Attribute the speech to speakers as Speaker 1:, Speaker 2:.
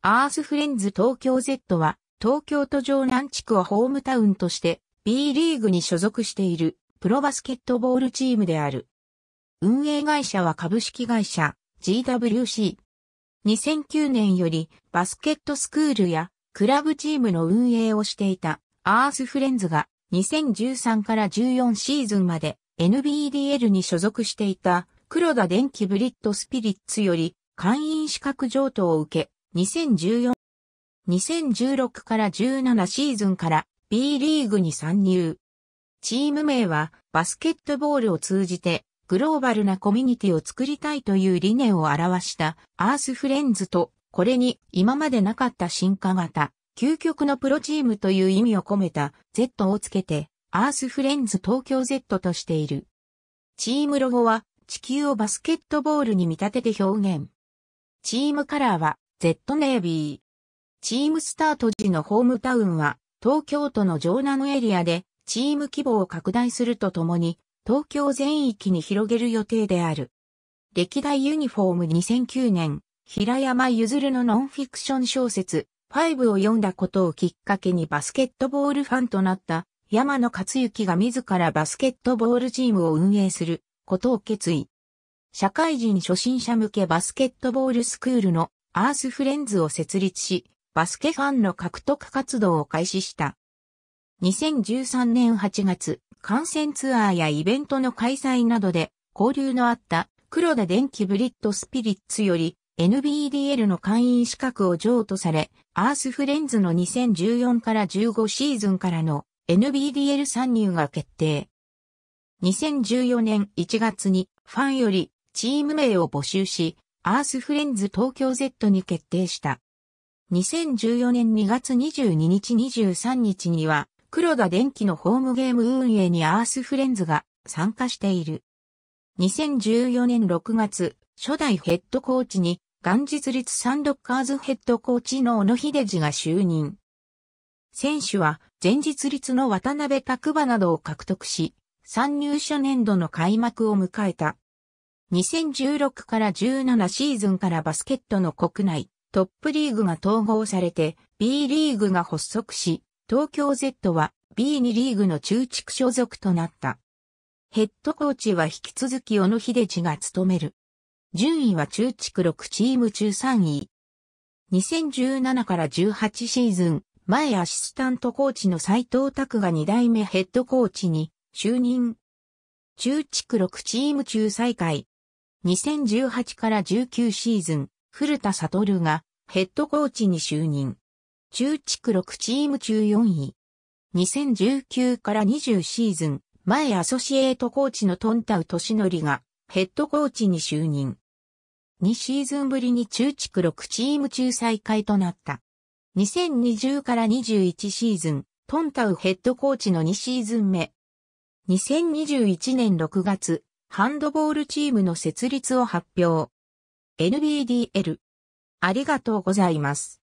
Speaker 1: アースフレンズ東京 Z は東京都城南地区をホームタウンとして B リーグに所属しているプロバスケットボールチームである。運営会社は株式会社 GWC。2009年よりバスケットスクールやクラブチームの運営をしていたアースフレンズが2013から14シーズンまで NBDL に所属していた黒田電気ブリッドスピリッツより会員資格譲渡を受け2014、2016から17シーズンから B リーグに参入。チーム名はバスケットボールを通じてグローバルなコミュニティを作りたいという理念を表したアースフレンズとこれに今までなかった進化型、究極のプロチームという意味を込めた Z をつけてアースフレンズ東京 Z としている。チームロゴは地球をバスケットボールに見立てて表現。チームカラーは Z ネイビー。チームスタート時のホームタウンは、東京都の城南エリアで、チーム規模を拡大するとともに、東京全域に広げる予定である。歴代ユニフォーム2009年、平山ゆずるのノンフィクション小説、5を読んだことをきっかけにバスケットボールファンとなった山野克幸が自らバスケットボールチームを運営することを決意。社会人初心者向けバスケットボールスクールのアースフレンズを設立し、バスケファンの獲得活動を開始した。2013年8月、観戦ツアーやイベントの開催などで交流のあった黒田電気ブリッドスピリッツより NBDL の会員資格を譲渡され、アースフレンズの2014から15シーズンからの NBDL 参入が決定。2014年1月にファンよりチーム名を募集し、アースフレンズ東京 Z に決定した。2014年2月22日23日には、黒田電機のホームゲーム運営にアースフレンズが参加している。2014年6月、初代ヘッドコーチに、元日立サンドッカーズヘッドコーチの小野秀治が就任。選手は、前日立の渡辺拓馬などを獲得し、参入者年度の開幕を迎えた。2016から17シーズンからバスケットの国内トップリーグが統合されて B リーグが発足し、東京 Z は B2 リーグの中地区所属となった。ヘッドコーチは引き続き小野秀治が務める。順位は中地区6チーム中3位。2017から18シーズン、前アシスタントコーチの斎藤拓が2代目ヘッドコーチに就任。中地区6チーム中最下位、2018から19シーズン、古田悟がヘッドコーチに就任。中地区6チーム中4位。2019から20シーズン、前アソシエートコーチのトンタウトシノリがヘッドコーチに就任。2シーズンぶりに中地区6チーム中再開となった。2020から21シーズン、トンタウヘッドコーチの2シーズン目。2021年6月、ハンドボールチームの設立を発表。NBDL。ありがとうございます。